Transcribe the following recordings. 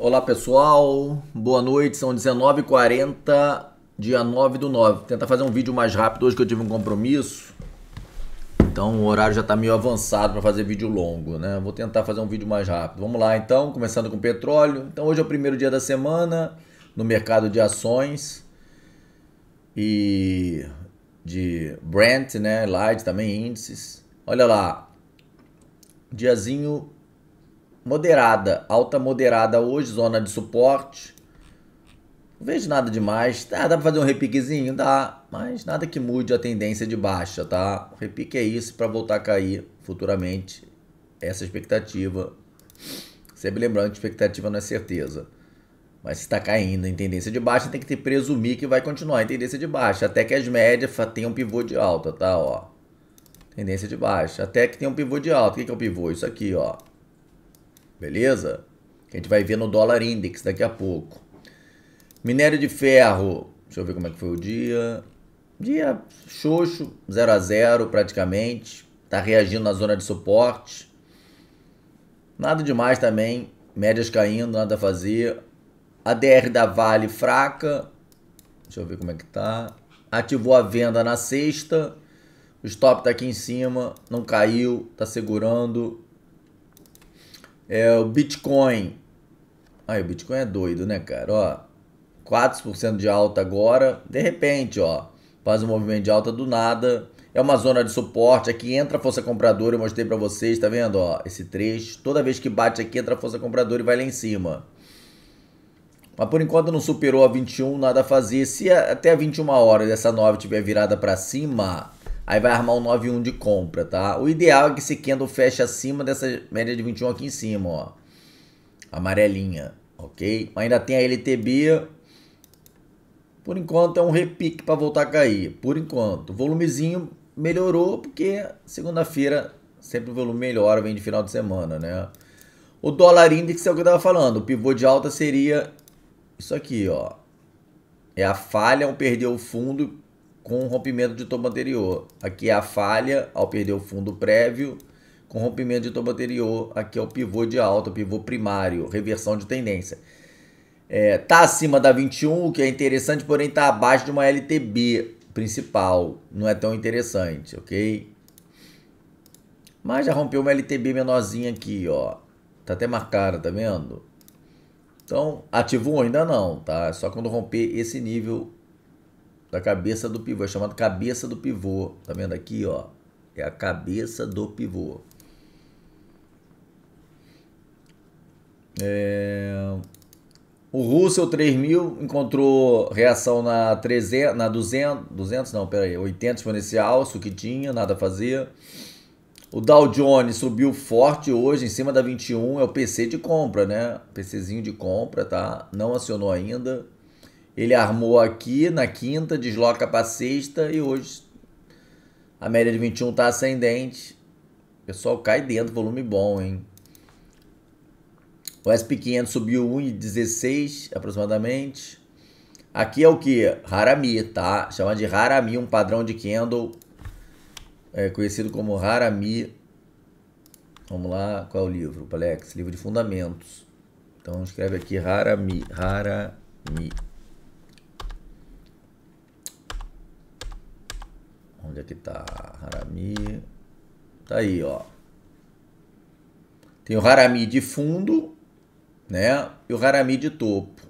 Olá pessoal, boa noite, são 19h40, dia 9 do 9. Tentar fazer um vídeo mais rápido hoje que eu tive um compromisso. Então o horário já está meio avançado para fazer vídeo longo, né? Vou tentar fazer um vídeo mais rápido. Vamos lá então, começando com petróleo. Então hoje é o primeiro dia da semana no mercado de ações e de Brent, né? Light também índices. Olha lá, diazinho moderada, alta moderada hoje, zona de suporte. Não vejo nada demais. Ah, dá pra fazer um repiquezinho? Dá, mas nada que mude a tendência de baixa, tá? O repique é isso para voltar a cair futuramente. Essa é expectativa. Sempre lembrando que expectativa não é certeza. Mas se está caindo em tendência de baixa, tem que ter presumir que vai continuar em tendência de baixa. Até que as médias tenham um pivô de alta, tá? Ó. Tendência de baixa. Até que tenha um pivô de alta. O que é o pivô? Isso aqui, ó beleza? Que a gente vai ver no dólar index daqui a pouco. Minério de ferro, deixa eu ver como é que foi o dia. Dia xoxo, 0 a 0 praticamente. Tá reagindo na zona de suporte. Nada demais também, médias caindo, nada a fazer. A DR da Vale fraca. Deixa eu ver como é que tá. Ativou a venda na sexta. O stop tá aqui em cima, não caiu, tá segurando. É o Bitcoin. Ai, o Bitcoin é doido, né, cara? Ó, 4% de alta agora. De repente, ó, faz um movimento de alta do nada. É uma zona de suporte. Aqui entra a força compradora. Eu mostrei para vocês, tá vendo? Ó, esse trecho. Toda vez que bate aqui, entra a força compradora e vai lá em cima. Mas por enquanto não superou a 21, nada a fazer. Se até a 21 horas essa 9 tiver virada para cima, aí vai armar um 9,1 de compra, tá? O ideal é que esse candle feche acima dessa média de 21 aqui em cima, ó. Amarelinha, ok? Ainda tem a LTB. Por enquanto é um repique para voltar a cair, por enquanto. O volumezinho melhorou porque segunda-feira sempre o volume melhora, vem de final de semana, né? O dólar índice é o que eu tava falando, o pivô de alta seria isso aqui, ó. É a falha, um perdeu o fundo com rompimento de topo anterior. Aqui é a falha ao perder o fundo prévio com rompimento de topo anterior. Aqui é o pivô de alta, pivô primário, reversão de tendência. É, tá acima da 21, o que é interessante, porém tá abaixo de uma LTB principal. Não é tão interessante, ok? Mas já rompeu uma LTB menorzinha aqui, ó. Tá até marcada, tá vendo? Então, ativo ainda não, tá? É só quando romper esse nível da cabeça do pivô, é chamado cabeça do pivô. Tá vendo aqui, ó? É a cabeça do pivô. É... O Russell 3000 encontrou reação na 300, na 200, 200 não, peraí, 80 exponencial, isso que tinha, nada a fazer. O Dow Jones subiu forte hoje, em cima da 21, é o PC de compra, né? PCzinho de compra, tá? Não acionou ainda. Ele armou aqui na quinta, desloca para sexta e hoje a média de 21 tá ascendente. O pessoal cai dentro, volume bom, hein? O SP500 subiu 1,16 aproximadamente. Aqui é o que? Harami, tá? Chama de Harami, um padrão de candle é, conhecido como Harami. Vamos lá, qual é o livro, Alex? Livro de Fundamentos. Então escreve aqui Harami, Harami. Onde é que tá? Harami. Tá aí, ó. Tem o Harami de fundo, né? E o Harami de topo.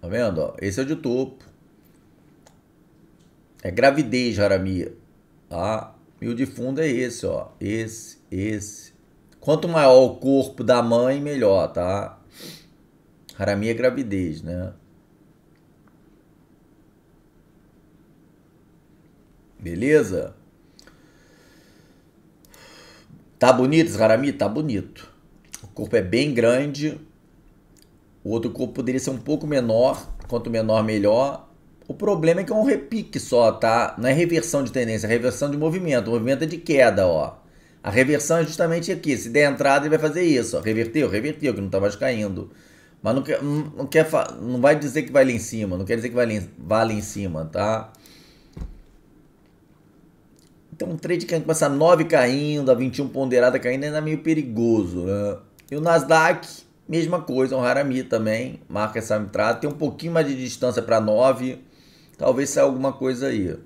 Tá vendo? Ó? Esse é o de topo. É gravidez, Harami. Tá? E o de fundo é esse, ó. Esse, esse. Quanto maior o corpo da mãe, melhor, tá? Harami é gravidez, né? Beleza? Tá bonito Zarami? Tá bonito. O corpo é bem grande. O outro corpo poderia ser um pouco menor. Quanto menor, melhor. O problema é que é um repique só, tá? Não é reversão de tendência, é reversão de movimento. O movimento é de queda, ó. A reversão é justamente aqui. Se der entrada, ele vai fazer isso. Ó. Reverteu, reverteu, que não tá mais caindo. Mas não, quer, não, não, quer, não vai dizer que vai lá em cima. Não quer dizer que vai lá em, vai lá em cima, tá? Então um trade que começa 9 caindo, a 21 ponderada caindo, ainda é meio perigoso. Né? E o Nasdaq, mesma coisa, um Harami também, marca essa entrada, tem um pouquinho mais de distância para 9, talvez saia alguma coisa aí.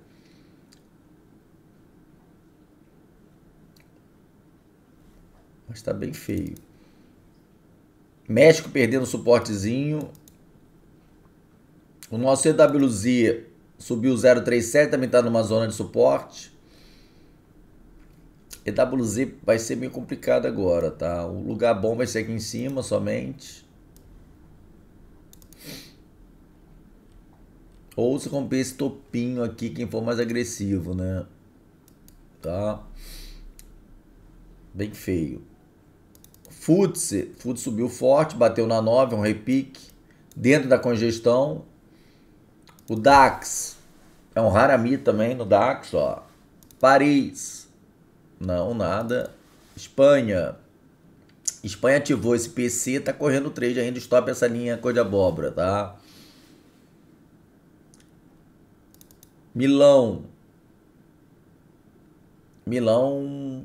Mas está bem feio. México perdendo suportezinho. O nosso EWZ subiu 0,37, também está numa zona de suporte. EWZ vai ser meio complicado agora, tá? O lugar bom vai ser aqui em cima somente. Ou se romper esse topinho aqui, quem for mais agressivo, né? Tá? Bem feio. Futsi, Futsi subiu forte, bateu na 9, um repique. Dentro da congestão. O DAX. É um Harami também no DAX, ó. Paris. Não, nada. Espanha. Espanha ativou esse PC, tá correndo trade ainda. Stop essa linha cor de abóbora, tá? Milão. Milão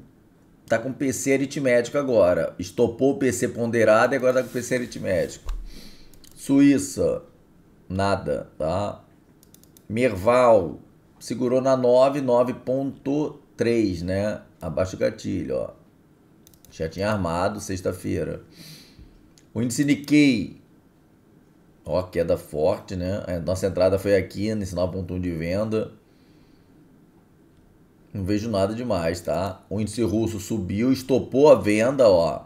tá com PC aritmético agora. Estopou o PC ponderado e agora tá com PC aritmético. Suíça. Nada, tá? Merval segurou na 9, 9.3. 3, né? Abaixo o gatilho, ó. Já tinha armado sexta-feira. O índice Nikkei, ó, queda forte, né? A é, nossa entrada foi aqui nesse né? 9.1 de venda. Não vejo nada demais, tá? O índice russo subiu, estopou a venda, ó.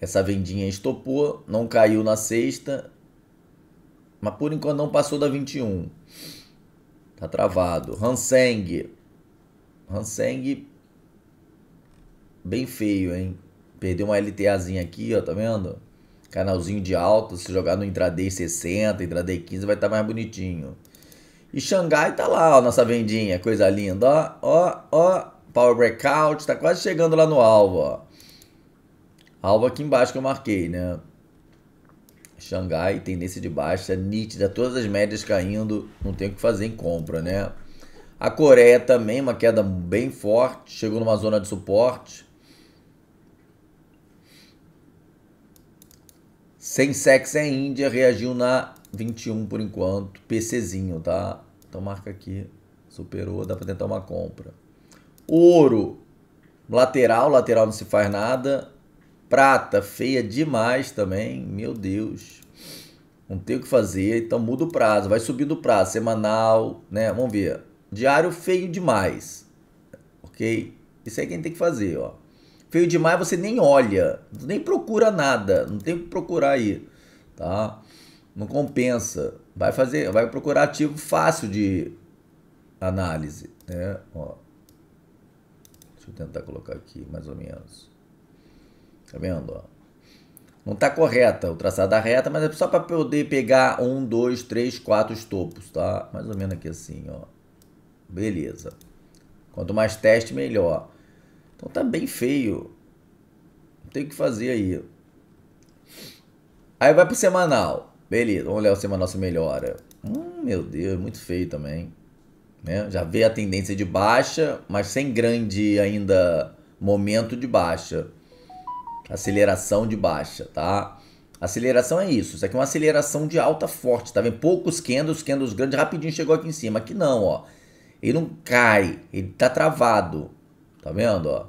Essa vendinha estopou, não caiu na sexta, mas por enquanto não passou da 21. Tá travado. Hanseng Hanseng bem feio, hein? Perdeu uma LTAzinha aqui, ó, tá vendo? Canalzinho de alta, se jogar no intraday 60, intraday 15 vai estar tá mais bonitinho. E Xangai tá lá, ó, nossa vendinha, coisa linda, ó, ó, ó. Power Breakout, tá quase chegando lá no alvo, ó. Alvo aqui embaixo que eu marquei, né? Xangai, tendência de baixa, nítida, todas as médias caindo, não tem o que fazer em compra, né? A Coreia também, uma queda bem forte, chegou numa zona de suporte. sexo é Índia, reagiu na 21 por enquanto, PCzinho, tá? Então marca aqui, superou, dá para tentar uma compra. Ouro, lateral, lateral não se faz nada. Prata, feia demais também, meu Deus. Não tem o que fazer, então muda o prazo, vai subindo o prazo, semanal, né? Vamos ver. Diário feio demais. Ok? Isso é quem tem que fazer, ó. Feio demais você nem olha, nem procura nada, não tem o que procurar aí, tá? Não compensa. Vai fazer, vai procurar ativo fácil de análise, né? Ó. Deixa eu tentar colocar aqui, mais ou menos. Tá vendo, ó? Não está correta o traçado da reta, mas é só para poder pegar um, dois, três, quatro estopos, tá? Mais ou menos aqui assim, ó. Beleza. Quanto mais teste, melhor. Então tá bem feio. Não tem o que fazer aí. Aí vai pro semanal. Beleza, vamos olhar o semanal se melhora. Hum, meu Deus, muito feio também. Né? Já vê a tendência de baixa, mas sem grande ainda momento de baixa. Aceleração de baixa, tá? Aceleração é isso. Isso aqui é uma aceleração de alta forte, tá vendo? Poucos candles, candles grandes, rapidinho chegou aqui em cima. Aqui não, ó. Ele não cai, ele está travado. Tá vendo? Ó?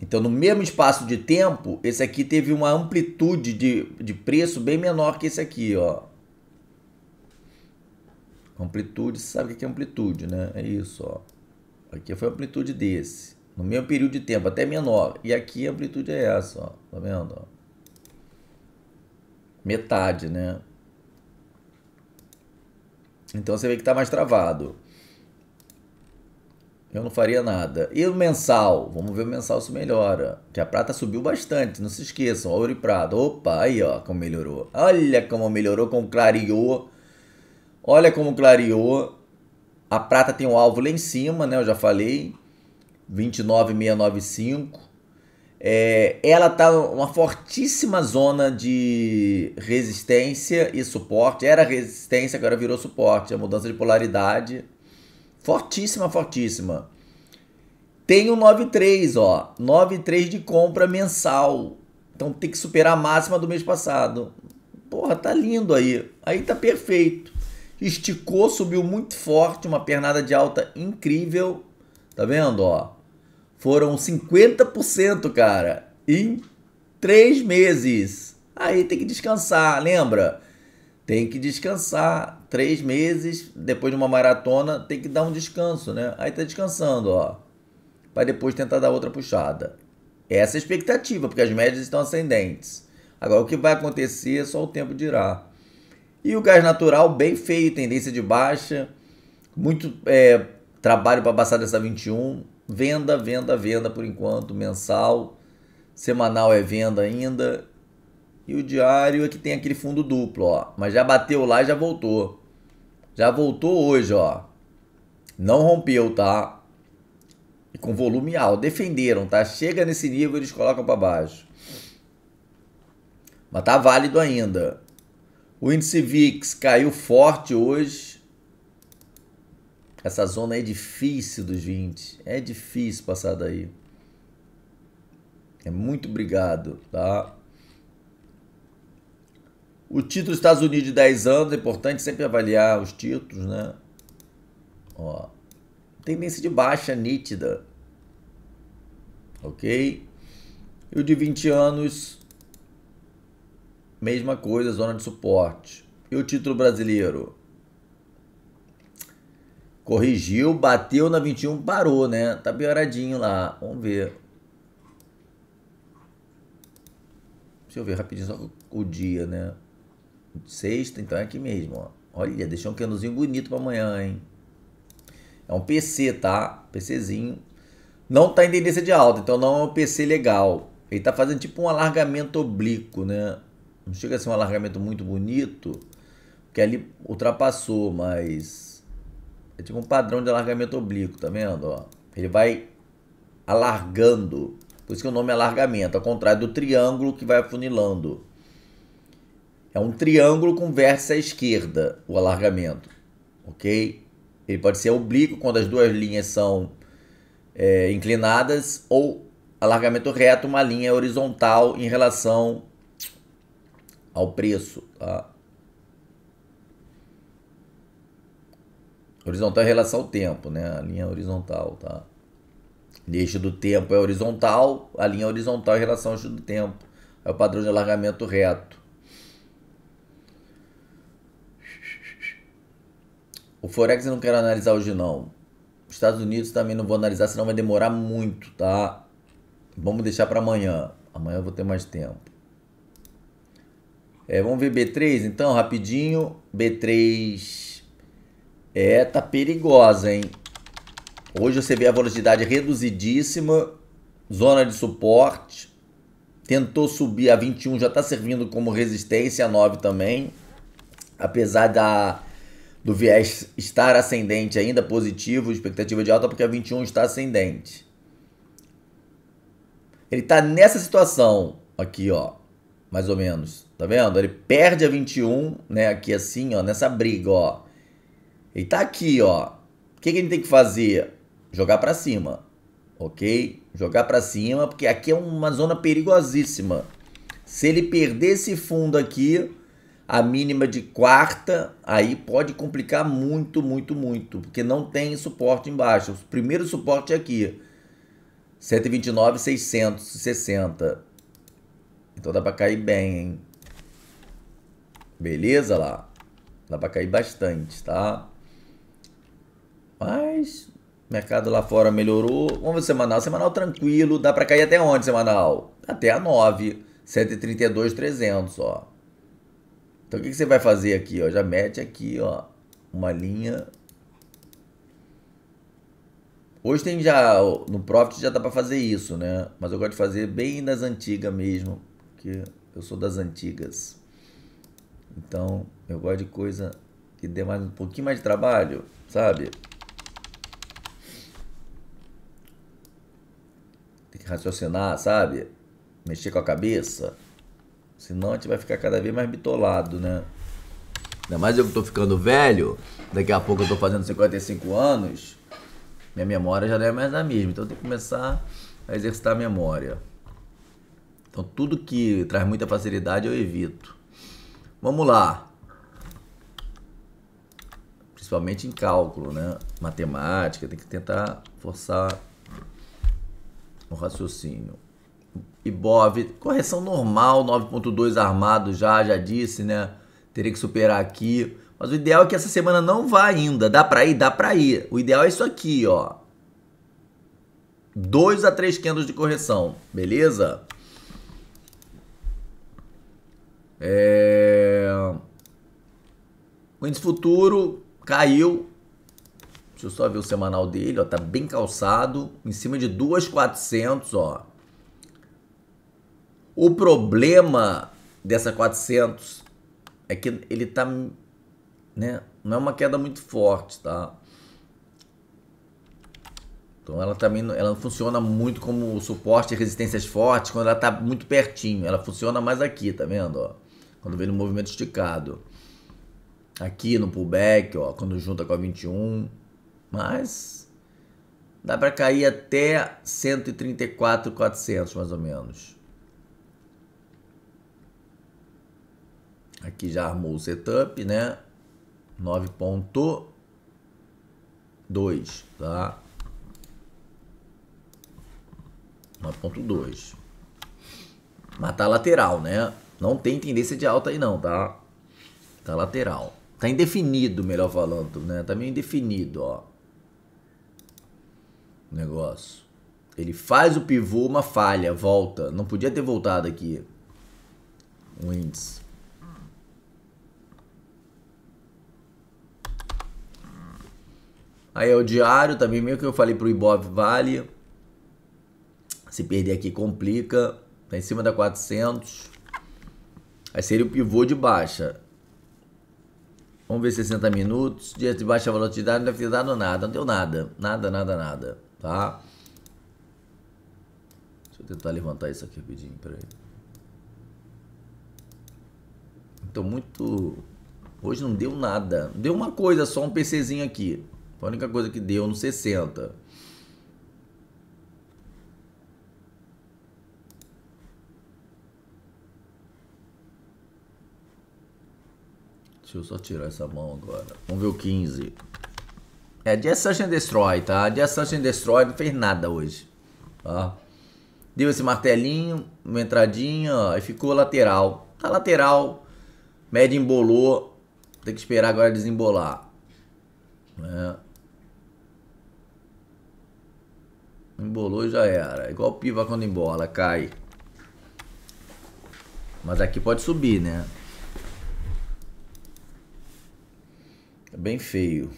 Então, no mesmo espaço de tempo, esse aqui teve uma amplitude de, de preço bem menor que esse aqui, ó. Amplitude, você sabe o que é amplitude, né? É isso, ó. Aqui foi a amplitude desse. No mesmo período de tempo, até menor. E aqui a amplitude é essa, ó. Tá vendo? Ó? Metade, né? Então você vê que está mais travado. Eu não faria nada. E o mensal? Vamos ver o mensal se melhora. Que a prata subiu bastante, não se esqueçam. Ouro e prata. Opa, aí ó, como melhorou. Olha como melhorou, como clareou. Olha como clareou. A prata tem o um alvo lá em cima, né? Eu já falei. 29,695. É, ela está uma fortíssima zona de resistência e suporte. Era resistência, agora virou suporte. A mudança de polaridade. Fortíssima, fortíssima. Tem o um 9,3, ó. 9,3 de compra mensal. Então tem que superar a máxima do mês passado. Porra, tá lindo aí. Aí tá perfeito. Esticou, subiu muito forte, uma pernada de alta incrível. Tá vendo, ó? Foram 50%, cara, em três meses. Aí tem que descansar, lembra? Tem que descansar. Três meses, depois de uma maratona, tem que dar um descanso, né? Aí tá descansando, ó. vai depois tentar dar outra puxada. Essa é a expectativa, porque as médias estão ascendentes. Agora, o que vai acontecer, é só o tempo dirá. E o gás natural, bem feio, tendência de baixa. Muito é, trabalho para passar dessa 21. Venda, venda, venda por enquanto, mensal. Semanal é venda ainda. E o diário é que tem aquele fundo duplo, ó. Mas já bateu lá e já voltou. Já voltou hoje, ó. Não rompeu, tá? E com volume alto. Defenderam, tá? Chega nesse nível, eles colocam para baixo. Mas tá válido ainda. O índice VIX caiu forte hoje. Essa zona é difícil dos 20. É difícil passar daí. É muito obrigado, tá? O título dos Estados Unidos de 10 anos, é importante sempre avaliar os títulos, né? Ó, tendência de baixa nítida. Ok? E o de 20 anos, mesma coisa, zona de suporte. E o título brasileiro? Corrigiu, bateu na 21, parou, né? Tá pioradinho lá. Vamos ver. Deixa eu ver rapidinho só o dia, né? Sexta, então é aqui mesmo, ó. Olha, deixou um canozinho bonito para amanhã, hein? É um PC, tá? PCzinho. Não tá em tendência de alta, então não é um PC legal. Ele tá fazendo tipo um alargamento oblíquo, né? Não chega a ser um alargamento muito bonito, porque ali ultrapassou, mas é tipo um padrão de alargamento oblíquo, tá vendo? Ó? Ele vai alargando, por isso que o nome é alargamento, ao contrário do triângulo que vai afunilando. É um triângulo com vértice à esquerda, o alargamento, ok? Ele pode ser oblíquo quando as duas linhas são é, inclinadas ou alargamento reto, uma linha horizontal em relação ao preço, tá? Horizontal em relação ao tempo, né? A linha horizontal, tá? O eixo do tempo é horizontal, a linha horizontal em relação ao eixo do tempo. É o padrão de alargamento reto. O Forex eu não quero analisar hoje, não. Os Estados Unidos também não vou analisar, senão vai demorar muito, tá? Vamos deixar para amanhã. Amanhã eu vou ter mais tempo. É, vamos ver B3 então, rapidinho. B3 é, tá perigosa, hein? Hoje você vê a velocidade reduzidíssima, zona de suporte. Tentou subir a 21, já está servindo como resistência a 9 também. Apesar da, do viés estar ascendente ainda positivo, expectativa de alta, porque a 21 está ascendente. Ele está nessa situação aqui, ó, mais ou menos. Tá vendo? Ele perde a 21, né, aqui assim, ó, nessa briga, ó. E tá aqui, ó. O que, que a gente tem que fazer? Jogar para cima, ok? Jogar para cima, porque aqui é uma zona perigosíssima. Se ele perder esse fundo aqui, a mínima de quarta, aí pode complicar muito, muito, muito, porque não tem suporte embaixo. O primeiro suporte é aqui, 129.660. Então dá para cair bem, hein? Beleza lá? Dá para cair bastante, tá? Mas mercado lá fora melhorou. Vamos ver semanal. Semanal tranquilo. Dá para cair até onde, semanal? Até a 9. 132, 300, ó. Então o que, que, você vai fazer aqui, ó? Já mete aqui, ó. Uma linha. Hoje tem já... No Profit já dá para fazer isso, né? Mas eu gosto de fazer bem nas antigas mesmo. Porque eu sou das antigas. Então eu gosto de coisa que dê mais um pouquinho mais de trabalho, Sabe? raciocinar, sabe? Mexer com a cabeça. Senão a gente vai ficar cada vez mais bitolado, né? Ainda mais eu que tô ficando velho, daqui a pouco eu tô fazendo 55 anos, minha memória já não é mais a mesma. Então eu tenho que começar a exercitar a memória. Então tudo que traz muita facilidade eu evito. Vamos lá. Principalmente em cálculo, né? Matemática, tem que tentar forçar no raciocínio. Ibov, correção normal, 9.2 armado já, já disse, né? Teria que superar aqui. Mas o ideal é que essa semana não vá ainda. Dá para ir? Dá para ir. O ideal é isso aqui, ó. 2 a 3 candles de correção, beleza? É... O índice futuro caiu Deixa eu só ver o semanal dele, ó, tá bem calçado, em cima de 2,400, ó. O problema dessa 400 é que ele tá, né, não é uma queda muito forte, tá? Então ela também ela não funciona muito como suporte e resistências fortes quando ela tá muito pertinho, ela funciona mais aqui, tá vendo, ó? Quando vem no movimento esticado. Aqui no pullback, ó, quando junta com a 21. Mas dá para cair até 134,400 mais ou menos. Aqui já armou o setup, né? 9.2, tá? 9.2. Mas tá lateral, né? Não tem tendência de alta aí não, tá? Tá lateral. Tá indefinido, melhor falando, né? Tá meio indefinido, ó o negócio. Ele faz o pivô, uma falha, volta. Não podia ter voltado aqui o índice. Aí é o diário também, meio que eu falei pro Ibov Vale. Se perder aqui complica. Tá em cima da 400. Aí seria o pivô de baixa. Vamos ver 60 minutos. Dia de baixa volatilidade, não deve ter dado nada. Não deu nada. Nada, nada, nada tá? Deixa eu tentar levantar isso aqui rapidinho, peraí. Então, muito... Hoje não deu nada. Deu uma coisa, só um PCzinho aqui. Foi a única coisa que deu no 60. Deixa eu só tirar essa mão agora. Vamos ver o 15. É, Destruction Destroy, tá? Destruction Destroy não fez nada hoje, Ó. Tá? Deu esse martelinho, uma entradinha, ó, e ficou lateral. Tá lateral, média embolou, tem que esperar agora desembolar. Embolou né? Embolou já era. igual piva quando embola, cai. Mas aqui pode subir, né? É bem feio.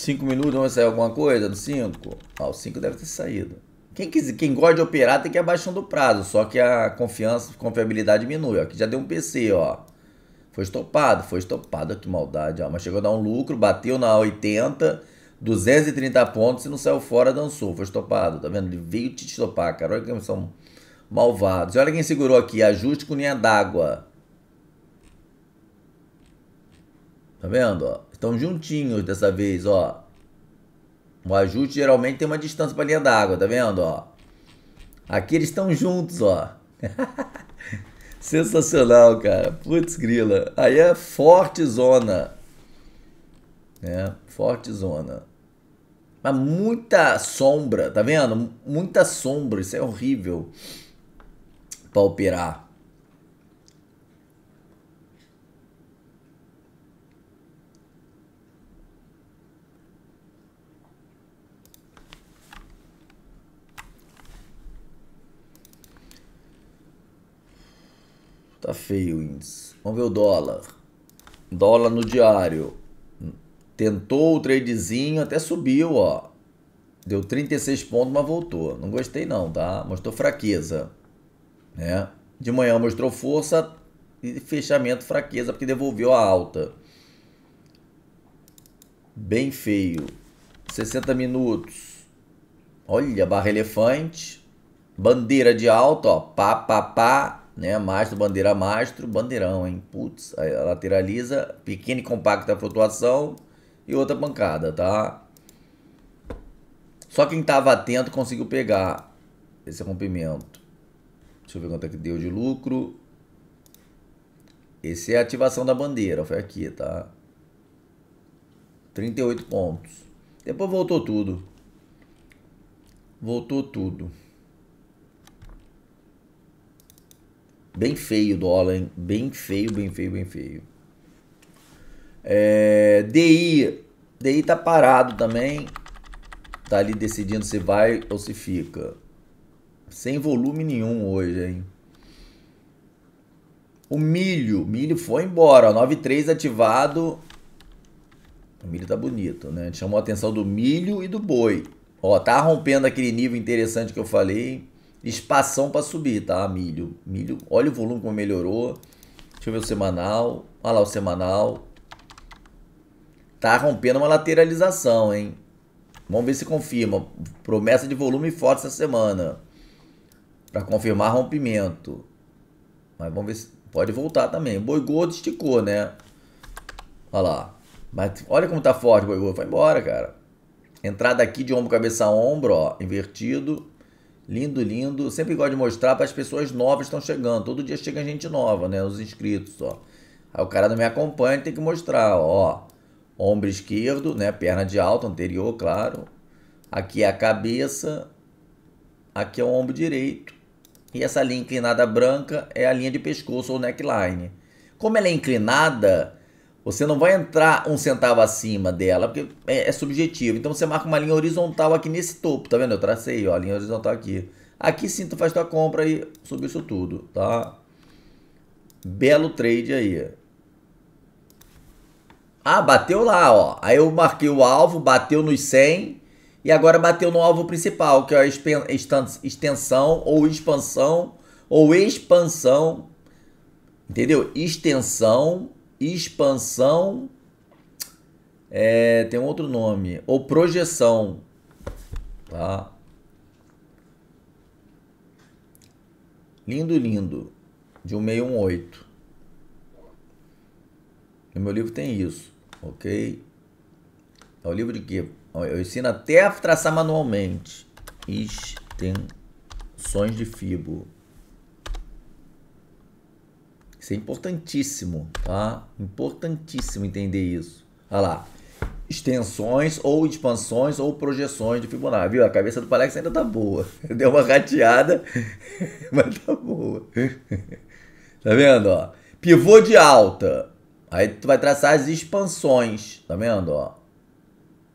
5 minutos, vamos sair alguma coisa no 5? Ah, o 5 deve ter saído. Quem, quiser, quem gosta de operar tem que ir abaixando o prazo, só que a confiança, confiabilidade diminui. Ó. Aqui já deu um PC, ó. Foi estopado, foi estopado, que maldade. Ó. Mas chegou a dar um lucro, bateu na 80, 230 pontos e não saiu fora, dançou. Foi estopado, tá vendo? Ele veio te estopar, cara. Olha que são malvados. E olha quem segurou aqui, ajuste com linha d'água. Tá vendo, ó? Estão juntinhos dessa vez, ó. O ajuste geralmente tem uma distância para a linha d'água, tá vendo, ó? Aqui eles estão juntos, ó. Sensacional, cara. Putz grila. Aí é forte zona. É, forte zona. Mas muita sombra, tá vendo? Muita sombra, isso é horrível para operar. Tá feio o índice. Vamos ver o dólar. Dólar no diário. Tentou o tradezinho, até subiu, ó. Deu 36 pontos, mas voltou. Não gostei não, tá? Mostrou fraqueza, né? De manhã mostrou força e fechamento fraqueza, porque devolveu a alta. Bem feio. 60 minutos. Olha, barra elefante. Bandeira de alta, ó. Pá, pá, pá né? Mastro, bandeira, mastro, bandeirão, hein? Putz, lateraliza, pequena e compacta flutuação e outra pancada, tá? Só quem estava atento conseguiu pegar esse rompimento. Deixa eu ver quanto é que deu de lucro. Esse é a ativação da bandeira, foi aqui, tá? 38 pontos. Depois voltou tudo. Voltou tudo. Bem feio o dólar, hein? Bem feio, bem feio, bem feio. É, DI. DI tá parado também. Tá ali decidindo se vai ou se fica. Sem volume nenhum hoje, hein? O milho. Milho foi embora. 9,3 ativado. O milho tá bonito, né? Chamou a atenção do milho e do boi. Ó, tá rompendo aquele nível interessante que eu falei espação para subir, tá? Milho. Milho, olha o volume como melhorou. Deixa eu ver o semanal. Olha lá o semanal. Tá rompendo uma lateralização, hein? Vamos ver se confirma. Promessa de volume forte essa semana. Para confirmar rompimento. Mas vamos ver se pode voltar também. O boi gordo esticou, né? Olha lá. Mas olha como tá forte o boi gordo. Foi embora, cara. Entrada aqui de ombro, cabeça a ombro, ó. Invertido. Lindo, lindo. Sempre gosto de mostrar para as pessoas novas que estão chegando. Todo dia chega gente nova, né? Os inscritos, ó. Aí o cara não me acompanha, tem que mostrar, ó. Ombro esquerdo, né? Perna de alta, anterior, claro. Aqui é a cabeça. Aqui é o ombro direito. E essa linha inclinada branca é a linha de pescoço ou neckline. Como ela é inclinada, você não vai entrar um centavo acima dela, porque é, é subjetivo. Então você marca uma linha horizontal aqui nesse topo, tá vendo? Eu tracei, ó, a linha horizontal aqui. Aqui sim tu faz tua compra e subiu isso tudo, tá? Belo trade aí. Ah, bateu lá, ó. Aí eu marquei o alvo, bateu nos 100 e agora bateu no alvo principal, que é a extensão ou expansão ou expansão, entendeu? Extensão expansão. É, tem um outro nome. Ou projeção. Tá? Lindo, lindo. De 1618. No meu livro tem isso. Ok? É o livro de quê? Eu ensino até a traçar manualmente. Extensões de fibo. Isso é importantíssimo, tá? Importantíssimo entender isso. Olha lá. Extensões ou expansões ou projeções de Fibonacci. Viu? A cabeça do Palex ainda tá boa. Deu uma rateada, mas tá boa. Tá vendo, ó? Pivô de alta. Aí tu vai traçar as expansões, tá vendo, ó?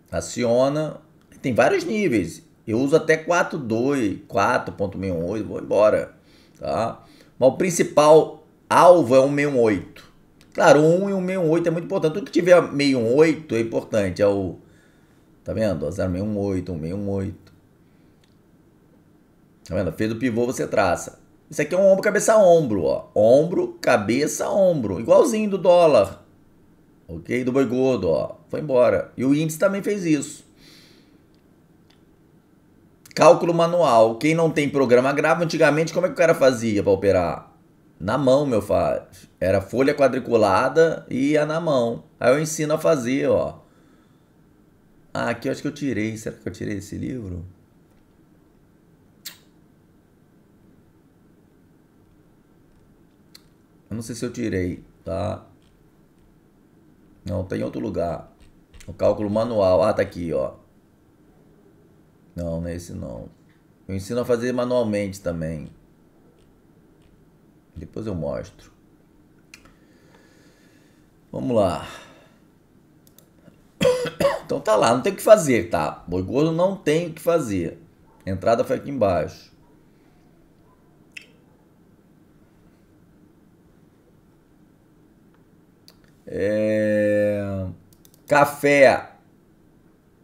Aciona. Tem vários níveis. Eu uso até 4.2, 4.68, vou embora, tá? Mas o principal alvo é um 618. Claro, um 1 e um 618 é muito importante. Tudo que tiver 618 é importante. É o. Tá vendo? 0618, 168. Tá vendo? Fez o pivô, você traça. Isso aqui é um ombro, cabeça, ombro. Ó. Ombro, cabeça, ombro. Igualzinho do dólar. Ok? Do boi gordo, ó. Foi embora. E o índice também fez isso. Cálculo manual. Quem não tem programa grave, antigamente, como é que o cara fazia para operar? na mão, meu fa. Era folha quadriculada e ia na mão. Aí eu ensino a fazer, ó. Ah, aqui eu acho que eu tirei. Será que eu tirei esse livro? Eu não sei se eu tirei, tá? Não, tem tá em outro lugar. O cálculo manual. Ah, tá aqui, ó. Não, não é esse não. Eu ensino a fazer manualmente também. Depois eu mostro. Vamos lá. Então tá lá, não tem o que fazer, tá? Boi gordo não tem o que fazer. Entrada foi aqui embaixo. É... Café.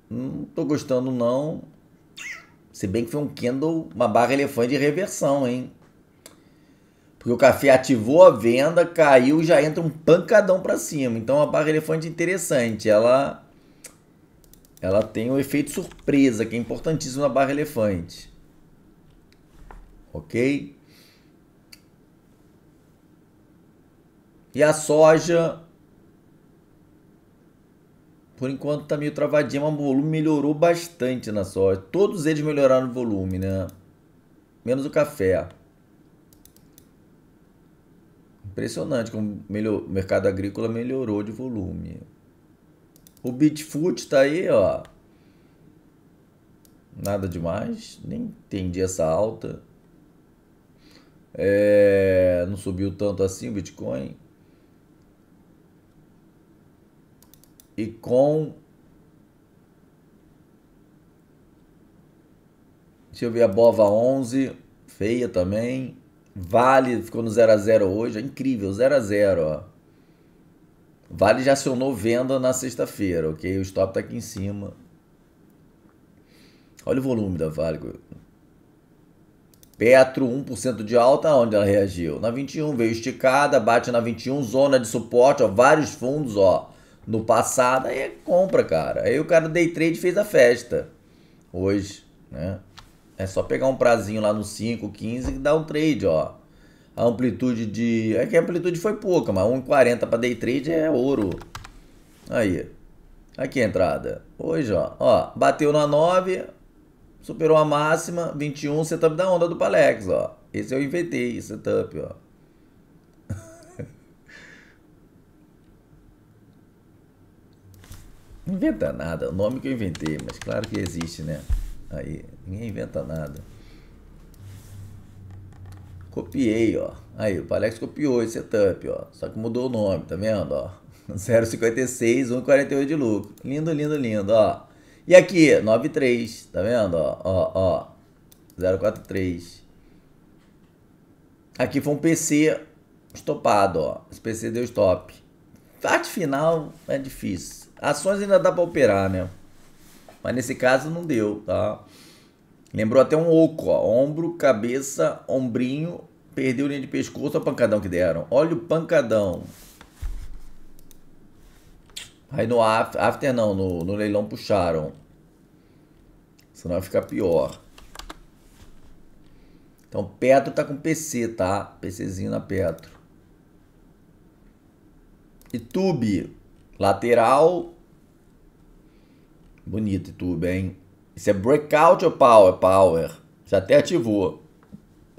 Não tô gostando não. Se bem que foi um Kindle, uma barra elefante de reversão, hein? Porque o café ativou a venda, caiu já entra um pancadão para cima. Então a barra elefante é interessante. Ela ela tem o um efeito surpresa, que é importantíssimo na barra elefante. OK? E a soja por enquanto tá meio travadinha, mas o volume melhorou bastante na soja. Todos eles melhoraram o volume, né? Menos o café. Impressionante como melhor, o mercado agrícola melhorou de volume. O Bitfoot está aí, ó. Nada demais. Nem entendi essa alta. É, não subiu tanto assim o Bitcoin. E com. Deixa eu ver a Bova 11. Feia também. Vale ficou no 0 a 0 hoje, é incrível, 0 a 0, ó. Vale já acionou venda na sexta-feira, OK? O stop tá aqui em cima. Olha o volume da Vale. Petro, 1% de alta, onde ela reagiu? Na 21, veio esticada, bate na 21, zona de suporte, ó, vários fundos, ó, no passado, aí é compra, cara. Aí o cara day trade fez a festa hoje, né? É só pegar um prazinho lá no 5, 15 e dar um trade, ó. A amplitude de... É que a amplitude foi pouca, mas 1,40 para day trade é ouro. Aí. Aqui a entrada. Hoje, ó. ó bateu na 9, superou a máxima, 21, setup da onda do Palex, ó. Esse eu inventei, setup, ó. Não inventa nada, o nome que eu inventei, mas claro que existe, né? Aí, ninguém inventa nada. Copiei, ó. Aí, o Palex copiou esse setup, ó. Só que mudou o nome, tá vendo, ó? 0,56, 1,48 de lucro. Lindo, lindo, lindo, ó. E aqui, 9,3, tá vendo, ó? Ó, ó. 0,43. Aqui foi um PC estopado, ó. Esse PC deu stop. Parte final é difícil. Ações ainda dá para operar, né? Mas nesse caso não deu, tá? Lembrou até um oco, ó. Ombro, cabeça, ombrinho, perdeu linha de pescoço, olha o pancadão que deram. Olha o pancadão. Aí no after, after não, no, no leilão puxaram. Senão vai ficar pior. Então Petro tá com PC, tá? PCzinho na Petro. E Tube, lateral, Bonito, e tudo bem. Isso é breakout ou power? Power. Já até ativou.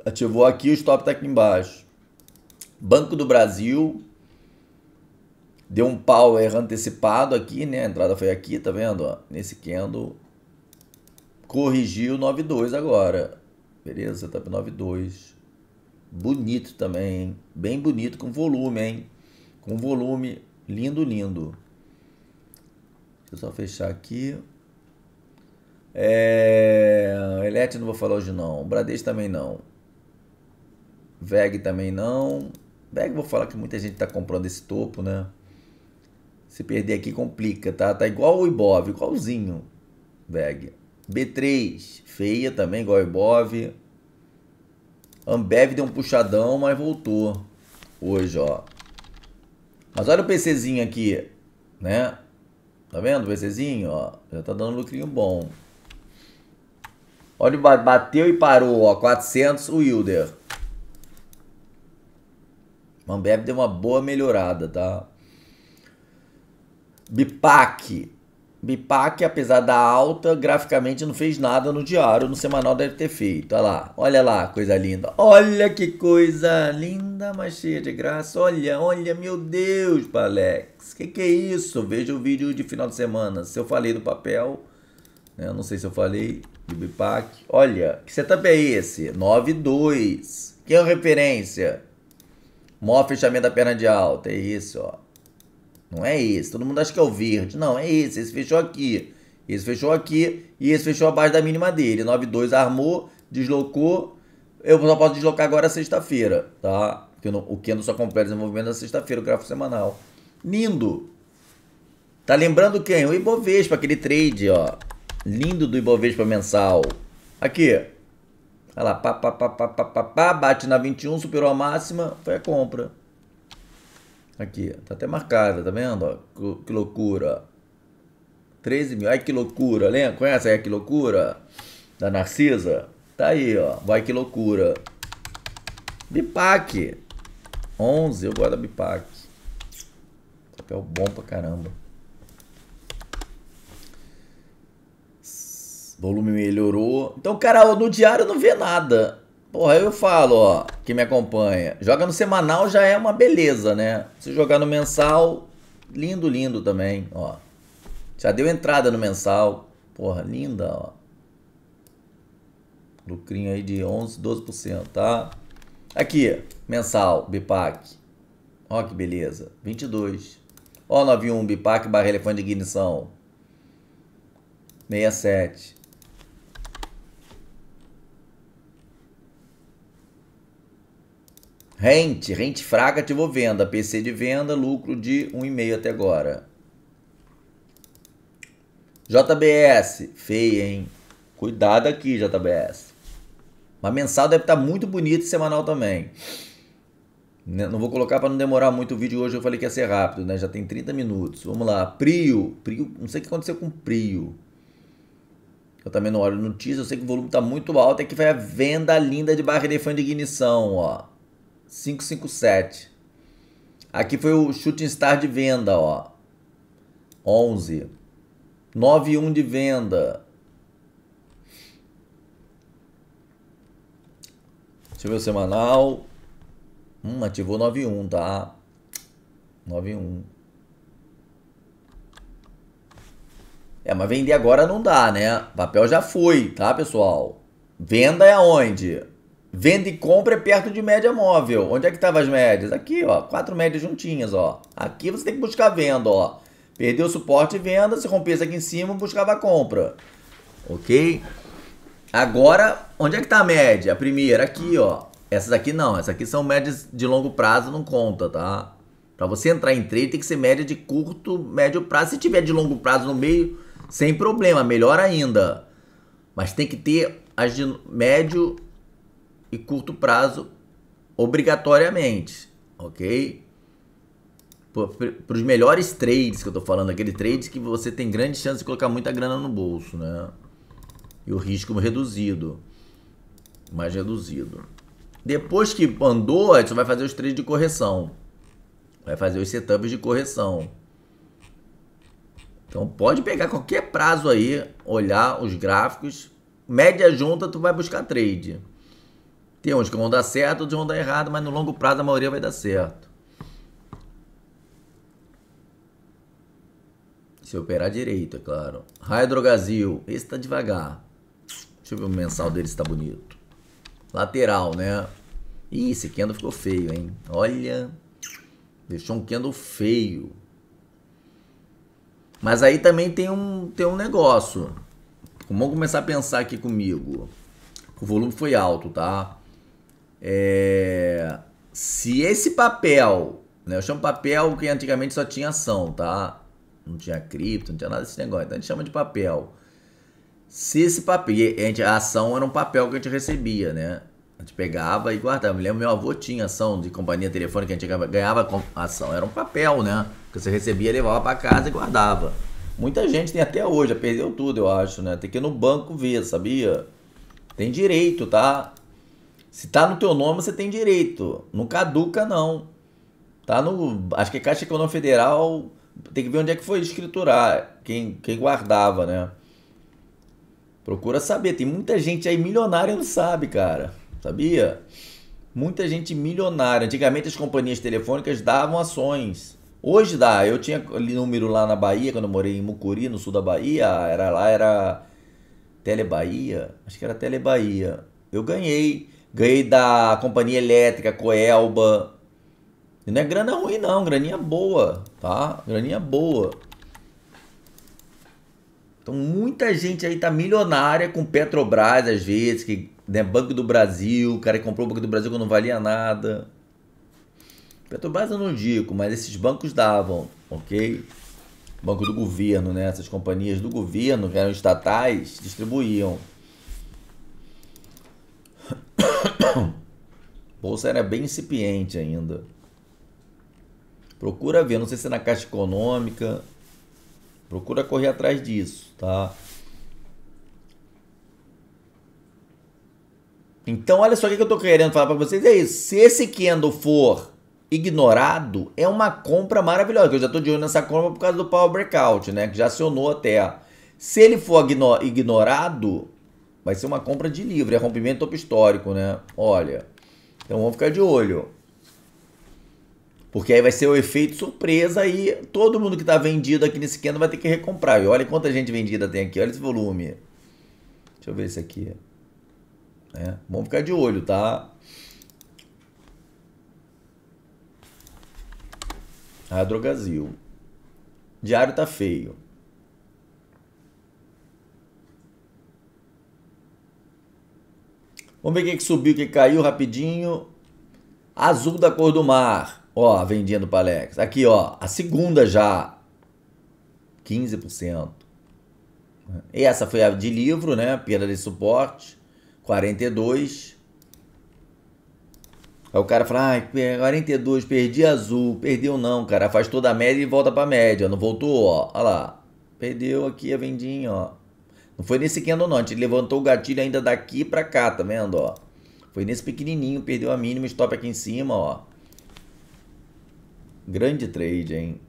Ativou aqui, o stop tá aqui embaixo. Banco do Brasil. Deu um power antecipado aqui, né? A entrada foi aqui, tá vendo? Ó, nesse candle. Corrigiu 9.2 agora. Beleza, tá 9.2. Bonito também, hein? Bem bonito, com volume, hein? Com volume. Lindo, lindo. Deixa eu só fechar aqui. É... Elete não vou falar hoje não. Bradesco também não. VEG também não. VEG vou falar que muita gente está comprando esse topo, né? Se perder aqui complica, tá? Tá igual o Ibov, igualzinho. VEG. B3, feia também, igual o Ibov. Ambev deu um puxadão, mas voltou. Hoje, ó. Mas olha o PCzinho aqui, né? Tá vendo, VCzinho? Ó, já tá dando um lucrinho bom. Olha, bateu e parou, ó, 400 o Wilder. Mambeb deu uma boa melhorada, tá? Bipac, Bipac, apesar da alta, graficamente não fez nada no diário, no semanal deve ter feito. Olha lá, olha lá, coisa linda. Olha que coisa linda, mas cheia de graça. Olha, olha, meu Deus, Palex. Que que é isso? Veja o vídeo de final de semana. Se eu falei do papel, né? não sei se eu falei do Bipac. Olha, que setup é esse? 9-2. Quem é a referência? Mó fechamento da perna de alta, é isso, ó. Não é esse. Todo mundo acha que é o verde. Não, é esse. Esse fechou aqui. Esse fechou aqui e esse fechou abaixo da mínima dele. 9,2 armou, deslocou. Eu só posso deslocar agora sexta-feira, tá? Porque não, o Kendo só completa o desenvolvimento na sexta-feira, o gráfico semanal. Lindo! Tá lembrando quem? O Ibovespa, aquele trade, ó. Lindo do Ibovespa mensal. Aqui. Olha lá, pá, pá, pá, pá, pá, pá, bate na 21, superou a máxima, foi a compra. Aqui, tá até marcada, tá vendo? Ó, que, que loucura. 13 mil. Ai, que loucura. Lembra? Conhece aí que loucura? Da Narcisa? Tá aí, ó. Vai que loucura. Bipac. 11. Eu gosto da Bipac. Papel bom pra caramba. Volume melhorou. Então, cara, no diário não vê nada. Porra, eu falo, ó, que me acompanha. Joga no semanal já é uma beleza, né? Se jogar no mensal, lindo, lindo também, ó. Já deu entrada no mensal. Porra, linda, ó. Lucrinho aí de 11, 12%, tá? Aqui, mensal, BIPAC. Ó que beleza, 22. Ó 91, BIPAC, barra elefante de ignição. 67. Rente, rente fraca, ativou venda. PC de venda, lucro de 1,5 até agora. JBS, feia, hein? Cuidado aqui, JBS. Mas mensal deve estar tá muito bonito e semanal também. Né, não vou colocar para não demorar muito o vídeo hoje, eu falei que ia ser rápido, né? Já tem 30 minutos. Vamos lá, Prio. Prio, não sei o que aconteceu com Prio. Eu também não olho notícias, eu sei que o volume está muito alto, é que foi a venda linda de barra de fã de ignição, ó. 557. Aqui foi o shooting star de venda, ó. 11. 91 de venda. Deixa eu ver o semanal. Hum, ativou 91, tá? 91. É, mas vender agora não dá, né? papel já foi, tá, pessoal? Venda é aonde? Venda e compra é perto de média móvel. Onde é que estavam as médias? Aqui, ó. Quatro médias juntinhas, ó. Aqui você tem que buscar venda, ó. Perdeu o suporte e venda, se rompesse aqui em cima, buscava a compra. Ok? Agora, onde é que está a média? A primeira, aqui, ó. Essas aqui não. Essas aqui são médias de longo prazo, não conta, tá? Para você entrar em trade, tem que ser média de curto, médio prazo. Se tiver de longo prazo no meio, sem problema. Melhor ainda. Mas tem que ter as de médio e curto prazo obrigatoriamente, ok? Para os melhores trades que eu estou falando, aquele trade que você tem grande chance de colocar muita grana no bolso, né? E o risco reduzido, mais reduzido. Depois que andou, você vai fazer os trades de correção. Vai fazer os setups de correção. Então pode pegar qualquer prazo aí, olhar os gráficos, média junta tu vai buscar trade. Tem uns que vão dar certo, outros vão dar errado, mas no longo prazo a maioria vai dar certo. Se operar direito, é claro. Hydrogazil, esse tá devagar. Deixa eu ver o mensal dele se tá bonito. Lateral, né? Ih, esse candle ficou feio, hein? Olha. Deixou um candle feio. Mas aí também tem um, tem um negócio. Vamos começar a pensar aqui comigo. O volume foi alto, tá? É, se esse papel, né, eu chamo papel que antigamente só tinha ação, tá? Não tinha cripto, não tinha nada desse negócio, então a gente chama de papel. Se esse papel, a, gente, a ação era um papel que a gente recebia, né? A gente pegava e guardava. me lembro, meu avô tinha ação de companhia telefônica, a gente ganhava ação. Era um papel, né? Que você recebia, levava para casa e guardava. Muita gente tem até hoje, já perdeu tudo, eu acho, né? Tem que ir no banco ver, sabia? Tem direito, tá? Se tá no teu nome, você tem direito. Não caduca, não. Tá no. Acho que é Caixa Econômica Federal. Tem que ver onde é que foi escriturar. Quem, quem guardava, né? Procura saber. Tem muita gente aí milionária não sabe, cara. Sabia? Muita gente milionária. Antigamente as companhias telefônicas davam ações. Hoje dá. Eu tinha número lá na Bahia, quando eu morei em Mucuri, no sul da Bahia. Era lá, era Tele Bahia. Acho que era Tele Bahia. Eu ganhei. Ganhei da Companhia Elétrica, Coelba. E não é grana ruim não, graninha boa, tá? Graninha boa. Então muita gente aí tá milionária com Petrobras às vezes, que né, Banco do Brasil, o cara que comprou o Banco do Brasil quando não valia nada. Petrobras eu não digo, mas esses bancos davam, ok? Banco do governo, né? Essas companhias do governo, que eram estatais, distribuíam. bolsa era bem incipiente ainda. Procura ver, não sei se é na Caixa Econômica. Procura correr atrás disso, tá? Então, olha só o que eu estou querendo falar para vocês. É isso. Se esse candle for ignorado, é uma compra maravilhosa. Eu já estou de olho nessa compra por causa do Power Breakout, né? Que já acionou até. Se ele for ignorado, vai ser uma compra de livro, é rompimento topo histórico, né? Olha, então vamos ficar de olho. Porque aí vai ser o efeito surpresa e todo mundo que está vendido aqui nesse candle vai ter que recomprar. E olha quanta gente vendida tem aqui, olha esse volume. Deixa eu ver esse aqui. É, vamos ficar de olho, tá? A Drogazil. Diário tá feio. Vamos ver o que subiu, o que caiu rapidinho. Azul da cor do mar. Ó, a vendinha do Palex. Aqui, ó, a segunda já. 15%. E essa foi a de livro, né? Perda de suporte. 42. Aí o cara fala, ah, 42, perdi azul. Perdeu não, cara. Faz toda a média e volta pra média. Não voltou, ó. Olha lá. Perdeu aqui a vendinha, ó. Não foi nesse candle não, a gente levantou o gatilho ainda daqui para cá, tá vendo, ó? Foi nesse pequenininho, perdeu a mínima, stop aqui em cima, ó. Grande trade, hein?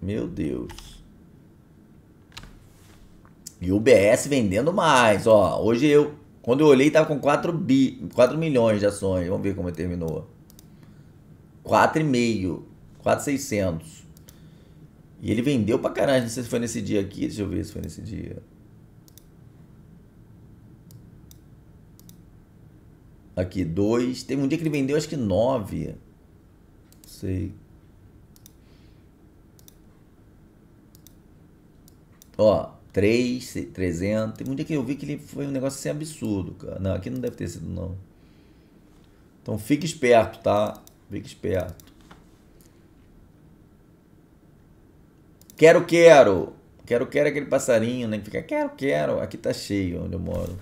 Meu Deus. E o BS vendendo mais, ó. Hoje eu, quando eu olhei, tava com 4 bi, 4 milhões de ações. Vamos ver como terminou. 4,5, 4,600. E ele vendeu pra caralho. Não sei se foi nesse dia aqui. Deixa eu ver se foi nesse dia. Aqui, dois. Teve um dia que ele vendeu acho que nove. Não sei. Ó, três, trezentos. Teve um dia que eu vi que ele foi um negócio assim absurdo, cara. Não, aqui não deve ter sido, não. Então fique esperto, tá? Fique esperto. Quero, quero. Quero, quero aquele passarinho, né? Que fica quero, quero. Aqui tá cheio onde eu moro.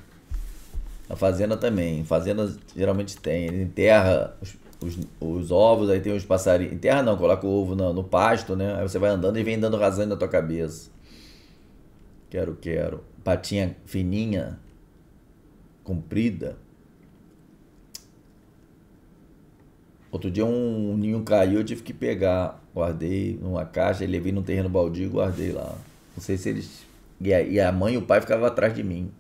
A fazenda também. Fazenda geralmente tem. Ele enterra os, os, os ovos, aí tem os passarinhos. Enterra não, coloca o ovo no, no pasto, né? Aí você vai andando e vem dando razão na tua cabeça. Quero, quero. Patinha fininha, comprida. Outro dia um ninho caiu, eu tive que pegar guardei numa caixa, levei num terreno baldio e guardei lá. Não sei se eles. E a, e a mãe e o pai ficavam atrás de mim.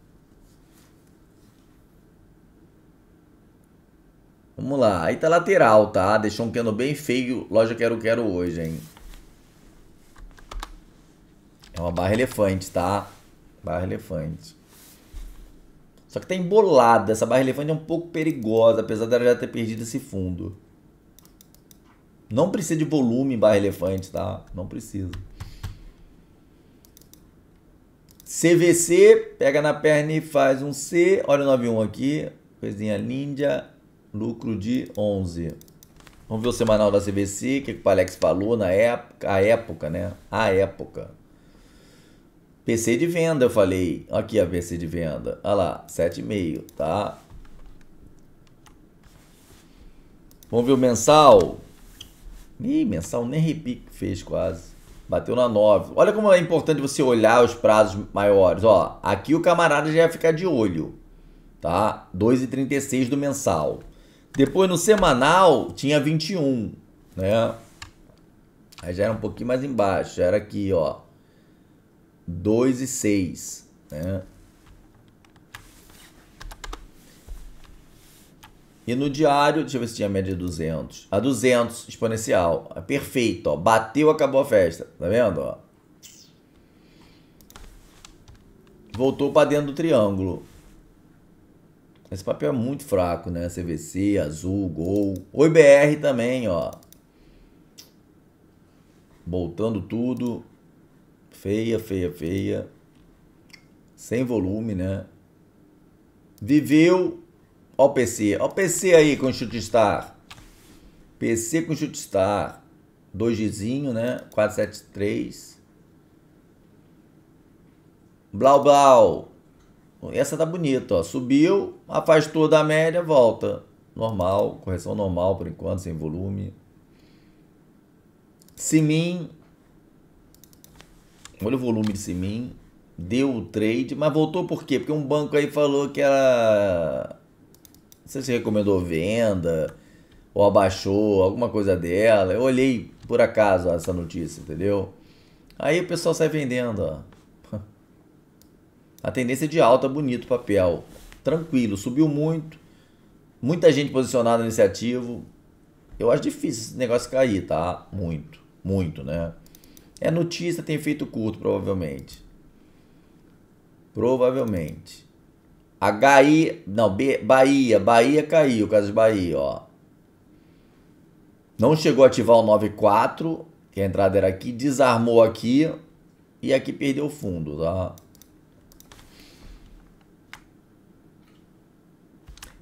Vamos lá, aí tá lateral, tá? Deixou um piano bem feio, loja Quero Quero hoje, hein? É uma barra elefante, tá? Barra elefante. Só que tá embolada, essa barra elefante é um pouco perigosa, apesar dela já ter perdido esse fundo. Não precisa de volume em barra elefante, tá? Não precisa. CVC, pega na perna e faz um C. Olha o 91 aqui. Coisinha linda. Lucro de 11. Vamos ver o semanal da CVC, o que, o Palex falou na época, a época, né? A época. PC de venda, eu falei. Aqui a PC de venda. Olha lá, 7,5, tá? Vamos ver o mensal? Ih, mensal nem repique fez quase. Bateu na 9. Olha como é importante você olhar os prazos maiores. Ó, aqui o camarada já ia ficar de olho. Tá? 2,36 do mensal. Depois no semanal tinha 21, né? Aí já era um pouquinho mais embaixo, já era aqui, ó. 2,6, né? E no diário, deixa eu ver se tinha média de 200. A 200, exponencial. É perfeito, ó. Bateu, acabou a festa. Tá vendo, ó? Voltou para dentro do triângulo. Esse papel é muito fraco, né? CVC, Azul, Gol. Oi BR também, ó. Voltando tudo. Feia, feia, feia. Sem volume, né? Viveu Ó o PC. Ó o PC aí com chute star. PC com chute star. 2Gzinho, né? 473. Blau Blau. Essa tá bonita, ó. Subiu, afastou da média, volta. Normal, correção normal por enquanto, sem volume. Simin. Olha o volume de Simin. Deu o trade, mas voltou por quê? Porque um banco aí falou que era sei se recomendou venda ou abaixou, alguma coisa dela. Eu olhei por acaso essa notícia, entendeu? Aí o pessoal sai vendendo, ó. A tendência é de alta, bonito papel. Tranquilo, subiu muito. Muita gente posicionada nesse ativo. Eu acho difícil esse negócio cair, tá? Muito, muito, né? É notícia, tem efeito curto, provavelmente. Provavelmente. HI, não, B, Bahia, Bahia caiu, caso de Bahia, ó. Não chegou a ativar o 94, que a entrada era aqui, desarmou aqui e aqui perdeu o fundo, tá?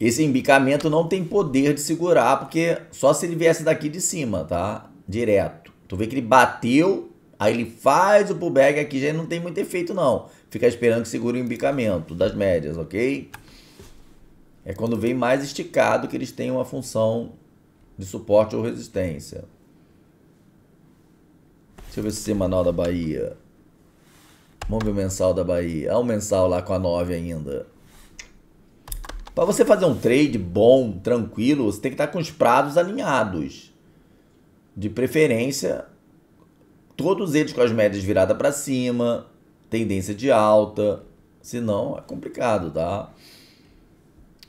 Esse embicamento não tem poder de segurar, porque só se ele viesse daqui de cima, tá? Direto. Tu vê que ele bateu, aí ele faz o pullback aqui, já não tem muito efeito não ficar esperando que segure o embicamento das médias, ok? É quando vem mais esticado que eles têm uma função de suporte ou resistência. Deixa eu ver se semanal da Bahia. Vamos ver o mensal da Bahia. Olha ah, o mensal lá com a 9 ainda. Para você fazer um trade bom, tranquilo, você tem que estar com os prados alinhados. De preferência, todos eles com as médias viradas para cima, tendência de alta. Senão é complicado, tá?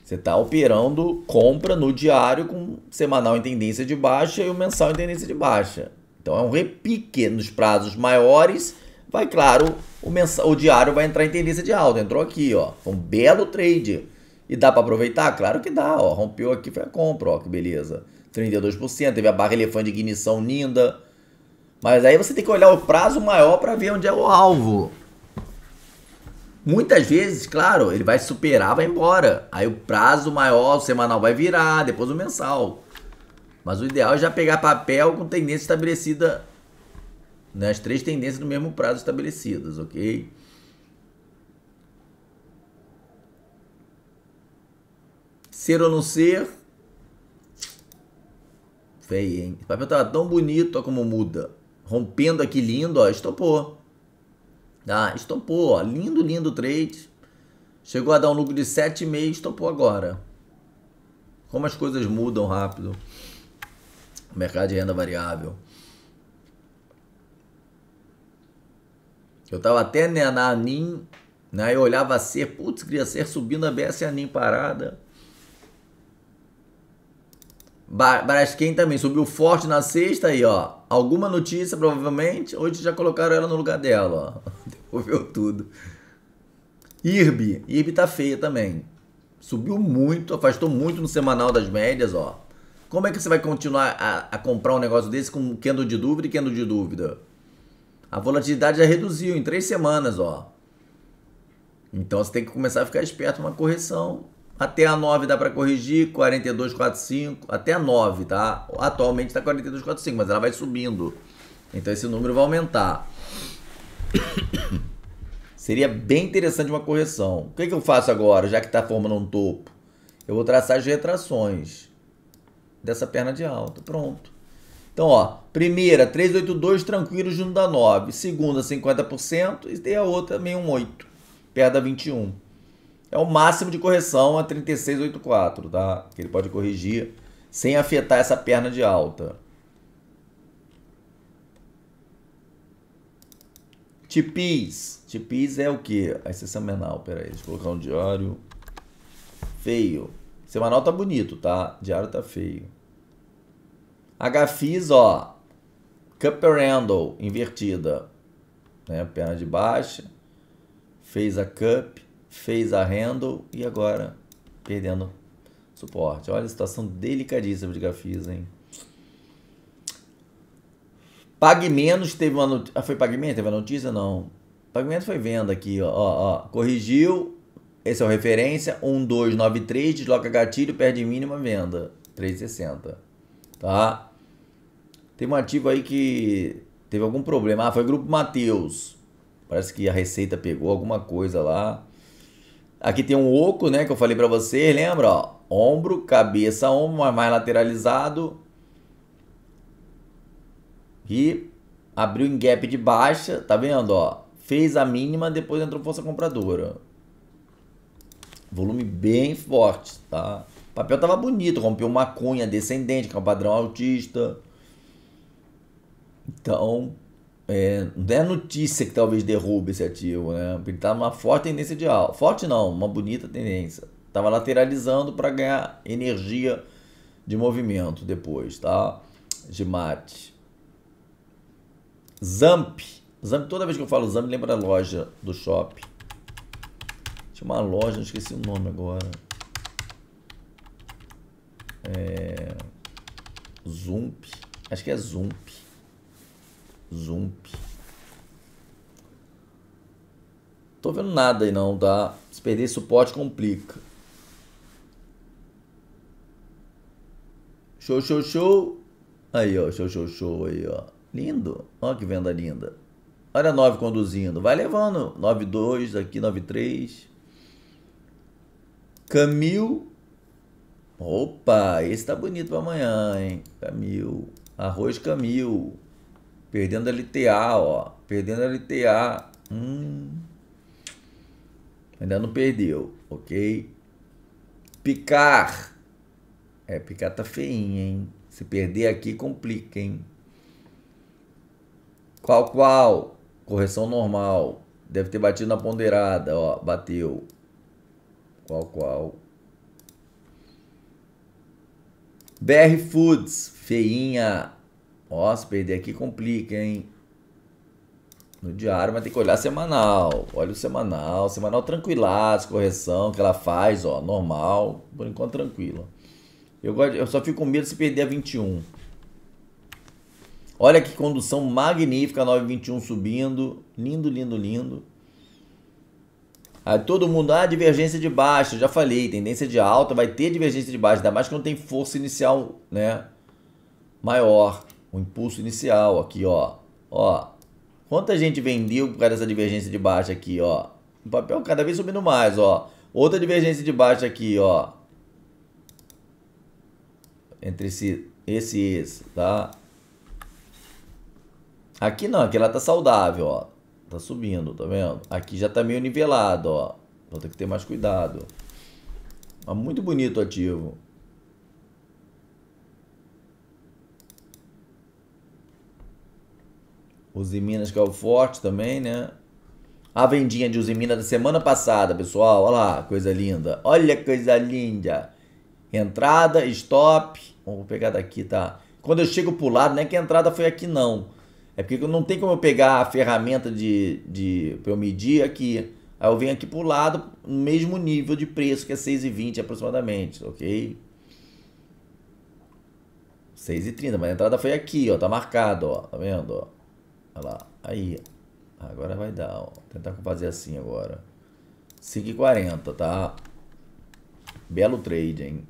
Você está operando compra no diário com semanal em tendência de baixa e o mensal em tendência de baixa. Então é um repique nos prazos maiores. Vai, claro, o, mensal, o diário vai entrar em tendência de alta. Entrou aqui, ó. Foi um belo trade. E dá para aproveitar? Claro que dá, ó. Rompeu aqui, foi a compra, ó. Que beleza. 32%. Teve a barra elefante de ignição linda. Mas aí você tem que olhar o prazo maior para ver onde é o alvo. Muitas vezes, claro, ele vai superar, vai embora. Aí o prazo maior, o semanal vai virar, depois o mensal. Mas o ideal é já pegar papel com tendência estabelecida, né? as três tendências no mesmo prazo estabelecidas, ok? Ser ou não ser. Feio, hein? O papel tava tão bonito, ó, como muda. Rompendo aqui lindo, ó, estopou. Tá? Estopou, ó. lindo, lindo trade. Chegou a dar um lucro de 7,5, estopou agora. Como as coisas mudam rápido. Mercado de renda variável. Eu tava até né, na ANIM, né? Eu olhava a ser, putz, queria ser subindo a BS e a ANIM parada. Braskem também subiu forte na sexta aí, ó alguma notícia, provavelmente. Hoje já colocaram ela no lugar dela, ó. Devolveu tudo. IRB. IRB tá feia também. Subiu muito, afastou muito no semanal das médias, ó. Como é que você vai continuar a, a comprar um negócio desse com quendo de dúvida e quendo de dúvida? A volatilidade já reduziu em três semanas, ó. Então você tem que começar a ficar esperto uma correção. Até a 9 dá para corrigir, 4245, até a 9, tá? Atualmente está 4245, mas ela vai subindo. Então esse número vai aumentar. Seria bem interessante uma correção. O que, é que eu faço agora, já que está formando um topo? Eu vou traçar as retrações dessa perna de alta. Pronto. Então, ó, primeira, 382, tranquilo, junto da 9. Segunda, 50%. E tem a outra, 618, perto da 21 é o máximo de correção a 36,84, tá? Que ele pode corrigir sem afetar essa perna de alta. Tipis. Tipis é o que? A exceção menal, peraí, deixa eu colocar um diário. Feio. Semanal tá bonito, tá? Diário tá feio. HFIS, ó. Cup handle invertida. Né? Perna de baixa. Fez a cup fez a handle e agora perdendo suporte. Olha a situação delicadíssima de Gafisa, hein? Pague menos teve uma notícia. Ah, foi pagamento? Teve a notícia? Não. Pagamento foi venda aqui, ó, ó, ó. Corrigiu. Esse é o referência. 1293, desloca gatilho, perde mínima venda. 360. Tá? Tem um ativo aí que teve algum problema. Ah, foi grupo Matheus Parece que a receita pegou alguma coisa lá. Aqui tem um oco, né, que eu falei para vocês, lembra? Ó, ombro, cabeça, ombro, mais lateralizado. E abriu em gap de baixa, tá vendo? Ó, fez a mínima, depois entrou força compradora. Volume bem forte, tá? O papel tava bonito, rompeu uma cunha descendente, que é um padrão autista. Então, é, não é notícia que talvez derrube esse ativo, né? Ele tá uma forte tendência de alta, forte não, uma bonita tendência. Tava lateralizando para ganhar energia de movimento depois, tá? De mate. Zamp. Zamp, toda vez que eu falo Zamp, lembra a loja do shopping. Tinha uma loja, não esqueci o nome agora. É... Zump. Acho que é Zump. Zump. Tô vendo nada aí não, tá? Se perder suporte, complica. Show, show, show. Aí, ó. Show, show, show. Aí, ó. Lindo. Olha que venda linda. Olha a 9 conduzindo. Vai levando. 92 aqui 93. Camil. Opa, esse tá bonito pra amanhã, hein? Camil. Arroz Camil. Perdendo a LTA, ó. Perdendo a LTA. Hum. Ainda não perdeu, ok? Picar. É, picar tá feinha, hein? Se perder aqui, complica, hein? Qual, qual? Correção normal. Deve ter batido na ponderada, ó. Bateu. Qual, qual? BR Foods, feinha. Ó, perder aqui é complica, hein? No diário, mas tem que olhar semanal. Olha o semanal. Semanal tranquilaço, correção que ela faz, ó, normal. Por enquanto, tranquilo. Eu, eu só fico com medo se perder a 21. Olha que condução magnífica, 921 subindo. Lindo, lindo, lindo. Aí todo mundo, ah, divergência de baixa, já falei, tendência de alta, vai ter divergência de baixa, ainda mais quando tem força inicial, né, maior o impulso inicial aqui, ó. Ó, quanta gente vendeu por causa dessa divergência de baixo aqui, ó. O papel cada vez subindo mais, ó. Outra divergência de baixo aqui, ó. Entre esse, esse e esse, tá? Aqui não, aqui ela tá saudável, ó. Tá subindo, tá vendo? Aqui já tá meio nivelado, ó. Então tem que ter mais cuidado. Mas muito bonito o ativo. Usiminas, que é o forte também, né? A vendinha de Usiminas da semana passada, pessoal. Olha lá, coisa linda. Olha coisa linda. Entrada, stop. Vamos pegar daqui, tá? Quando eu chego pro lado, não é que a entrada foi aqui, não. É porque não tem como eu pegar a ferramenta de, de para eu medir aqui. Aí eu venho aqui pro lado, no mesmo nível de preço, que é 6,20 aproximadamente, ok? 6,30, mas a entrada foi aqui, ó, tá marcado, ó, tá vendo, ó? Olha lá. Aí. Agora vai dar, ó. Tentar fazer assim agora. 5,40, tá? Belo trade, hein?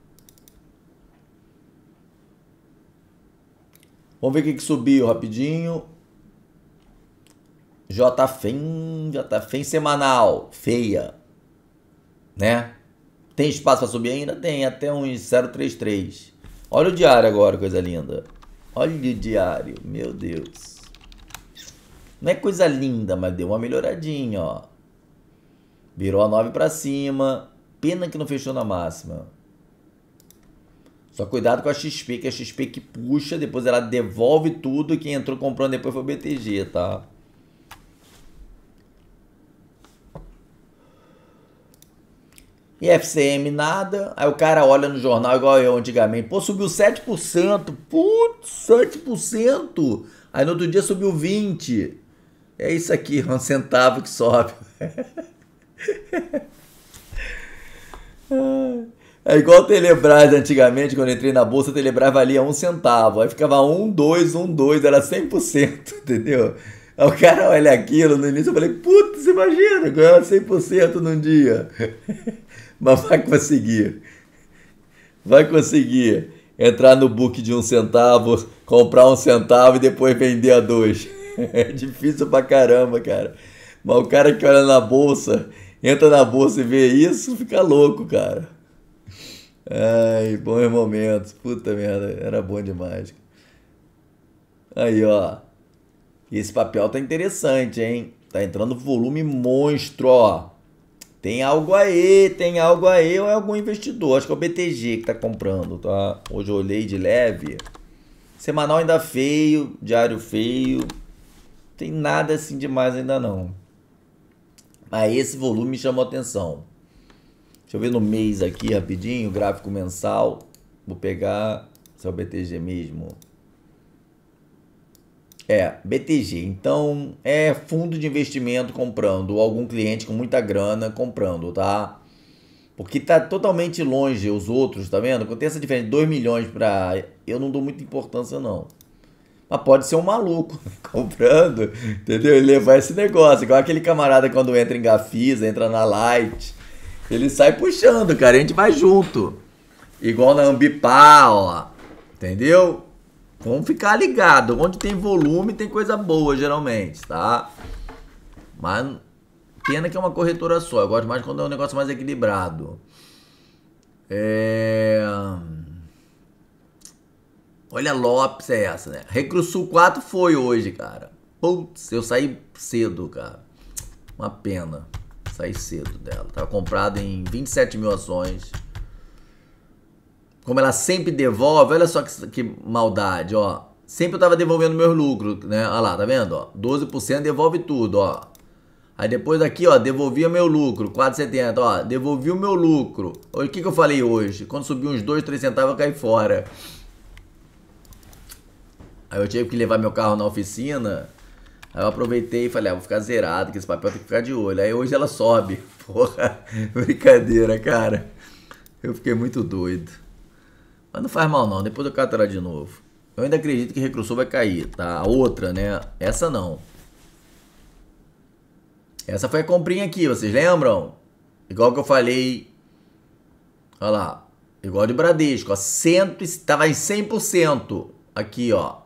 Vamos ver o que, que subiu rapidinho. JFEM, JFEM semanal, feia, né? Tem espaço para subir ainda? Tem, até uns 0,33. Olha o diário agora, coisa linda. Olha o diário, meu Deus. Não é coisa linda, mas deu uma melhoradinha, ó. Virou a 9 para cima. Pena que não fechou na máxima. Só cuidado com a XP, que é a XP que puxa, depois ela devolve tudo. Quem entrou comprando depois foi o BTG, tá? E FCM nada. Aí o cara olha no jornal igual eu antigamente. Pô, subiu 7%. Putz, 7%. Aí no outro dia subiu 20%. É isso aqui, um centavo que sobe. É igual o Telebrás antigamente, quando eu entrei na bolsa, o Telebrás valia um centavo. Aí ficava um, dois, um, dois, era 100%, entendeu? Aí o cara olha aquilo, no início eu falei, putz, imagina, ganhava 100% num dia. Mas vai conseguir. Vai conseguir entrar no book de um centavo, comprar um centavo e depois vender a dois é difícil pra caramba, cara. Mas o cara que olha na bolsa, entra na bolsa e vê isso, fica louco, cara. Ai, bons momentos. Puta merda, era bom demais. Aí, ó. Esse papel tá interessante, hein? Tá entrando volume monstro, ó. Tem algo aí, tem algo aí, ou é algum investidor. Acho que é o BTG que tá comprando, tá? Hoje eu olhei de leve. Semanal ainda feio, diário feio, tem nada assim demais ainda não. Mas esse volume chamou atenção. Deixa eu ver no mês aqui rapidinho, gráfico mensal. Vou pegar, se é o BTG mesmo. É, BTG. Então, é fundo de investimento comprando, ou algum cliente com muita grana comprando, tá? Porque tá totalmente longe os outros, tá vendo? Acontece essa diferença, 2 milhões para Eu não dou muita importância, não mas pode ser um maluco comprando, entendeu? E levar esse negócio. Igual aquele camarada quando entra em Gafisa, entra na Light. Ele sai puxando, cara. A gente vai junto. Igual na Ambipá, ó. Entendeu? Vamos ficar ligado. Onde tem volume, tem coisa boa, geralmente, tá? Mas pena que é uma corretora só. Eu gosto mais quando é um negócio mais equilibrado. É... Olha Lopes é essa, né? Recrusul 4 foi hoje, cara. Putz, eu saí cedo, cara. Uma pena. Saí cedo dela. Tava comprado em 27 mil ações. Como ela sempre devolve, olha só que, que maldade, ó. Sempre eu tava devolvendo meus lucros, né? Olha lá, tá vendo? Ó, 12% devolve tudo, ó. Aí depois aqui, ó, devolvia meu lucro, 4,70, ó, devolvi o meu lucro. O que, que eu falei hoje? Quando subiu uns 2, 3 centavos, eu caí fora. Aí eu tive que levar meu carro na oficina. Aí eu aproveitei e falei, ah, vou ficar zerado, que esse papel tem que ficar de olho. Aí hoje ela sobe. Porra, brincadeira, cara. Eu fiquei muito doido. Mas não faz mal não, depois eu cato ela de novo. Eu ainda acredito que Recrussou vai cair, tá? A outra, né? Essa não. Essa foi a comprinha aqui, vocês lembram? Igual que eu falei. Olha lá. Igual de Bradesco, ó. cento tava em 100%. Aqui, ó.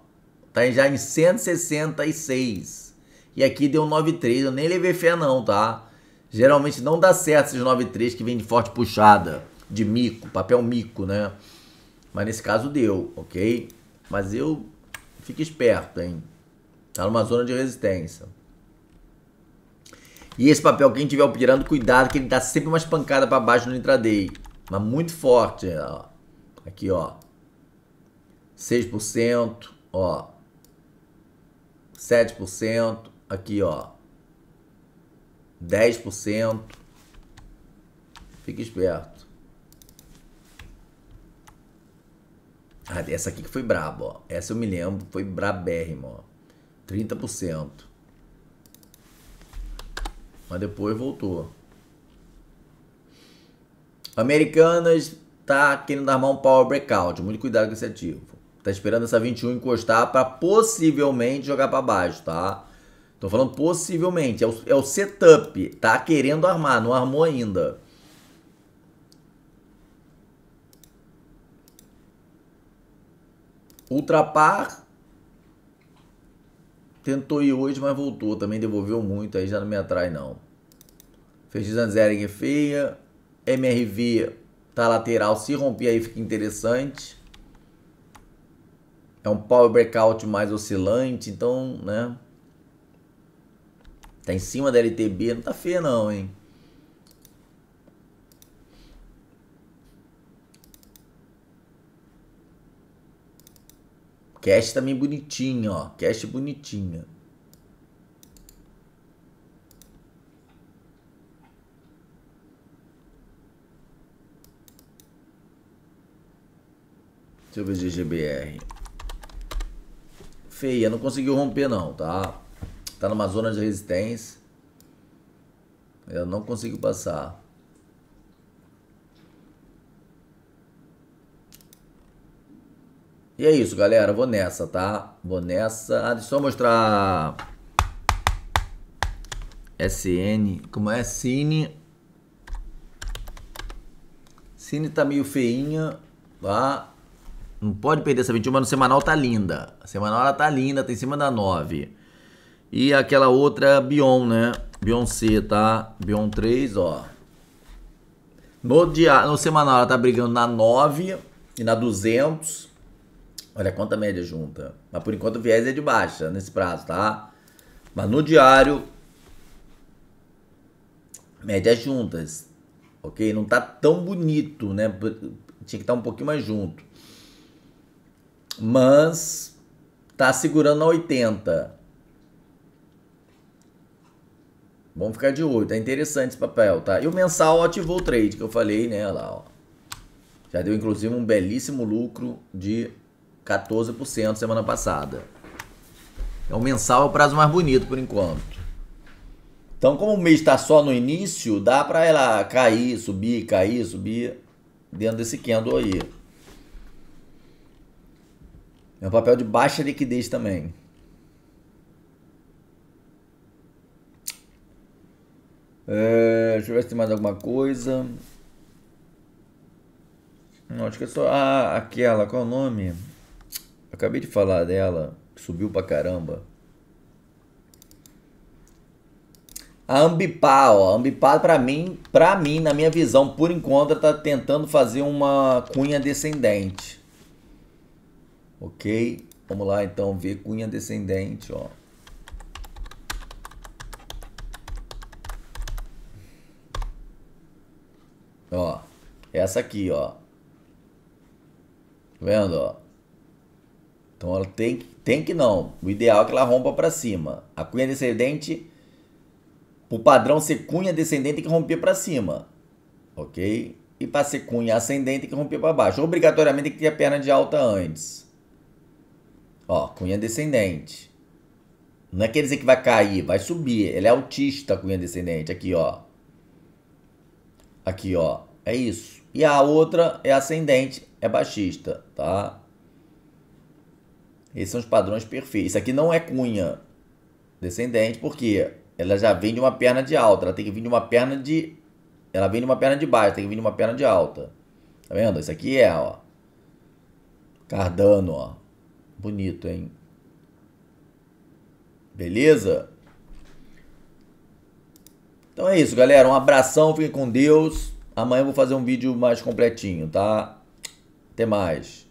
Tá já em 166. E aqui deu 9,3. Eu nem levei fé não, tá? Geralmente não dá certo esses 9,3 que vem de forte puxada. De mico, papel mico, né? Mas nesse caso deu, ok? Mas eu... Fique esperto, hein? Tá numa zona de resistência. E esse papel, quem tiver operando, cuidado que ele dá sempre umas pancadas para baixo no intraday. Mas muito forte, ó. Aqui, ó. 6%, ó. 7%, aqui ó, 10%. Fique esperto. Ah, essa aqui que foi braba, ó. Essa eu me lembro, foi brabérrimo, ó. 30%. Mas depois voltou. Americanas tá querendo armar um power breakout. Muito cuidado com esse ativo. Tá esperando essa 21 encostar para possivelmente jogar para baixo, tá? Tô falando possivelmente, é o, é o setup, tá querendo armar, não armou ainda. Ultrapar. Tentou ir hoje, mas voltou. Também devolveu muito, aí já não me atrai não. Fez Zanzering feia. MRV tá lateral. Se romper aí fica interessante é um power breakout mais oscilante, então, né? Tá em cima da LTB, não tá feia não, hein? Cash também tá bonitinho, ó. Cash bonitinha. Deixa eu ver GGBR feia, não conseguiu romper não, tá? Tá numa zona de resistência. Ela não conseguiu passar. E é isso, galera. Vou nessa, tá? Vou nessa. Ah, deixa eu só mostrar. SN. Como é? Cine. Cine tá meio feinha, tá? Não pode perder essa 21, mas no semanal tá linda. A semanal ela tá linda, tá em cima da 9. E aquela outra Bion, né? Beyoncé, tá? Bion 3, ó. No, dia, no semanal ela tá brigando na 9 e na 200. Olha quanta média junta. Mas por enquanto o viés é de baixa nesse prazo, tá? Mas no diário, médias juntas, ok? Não tá tão bonito, né? Tinha que estar tá um pouquinho mais junto mas tá segurando a 80. Vamos ficar de olho, tá interessante esse papel, tá? E o mensal ativou o trade que eu falei, né, lá, ó. Já deu inclusive um belíssimo lucro de 14% semana passada. É o mensal é o prazo mais bonito por enquanto. Então, como o mês está só no início, dá para ela cair, subir, cair, subir dentro desse candle aí. É um papel de baixa liquidez também. É, deixa eu ver se tem mais alguma coisa. Não, acho que é só. Ah, aquela, qual é o nome? acabei de falar dela, que subiu pra caramba. A Ambipar, ó. A Ambipar, pra mim, pra mim, na minha visão, por enquanto, tá tentando fazer uma cunha descendente. Ok? Vamos lá então ver cunha descendente, ó. Ó, essa aqui, ó. Tá vendo, ó? Então ela tem, tem que não. O ideal é que ela rompa para cima. A cunha descendente, o padrão ser cunha descendente tem que romper para cima. OK? E para ser cunha ascendente tem que romper para baixo. Obrigatoriamente tem que ter a perna de alta antes. Ó, cunha descendente. Não é quer dizer que vai cair, vai subir. Ele é autista, cunha descendente. Aqui, ó. Aqui, ó. É isso. E a outra é ascendente, é baixista, tá? Esses são os padrões perfeitos. Isso aqui não é cunha descendente, porque ela já vem de uma perna de alta. Ela tem que vir de uma perna de. Ela vem de uma perna de baixo, tem que vir de uma perna de alta. Tá vendo? Isso aqui é, ó. Cardano, ó. Bonito, hein? Beleza? Então é isso, galera. Um abração, fiquem com Deus. Amanhã eu vou fazer um vídeo mais completinho, tá? Até mais.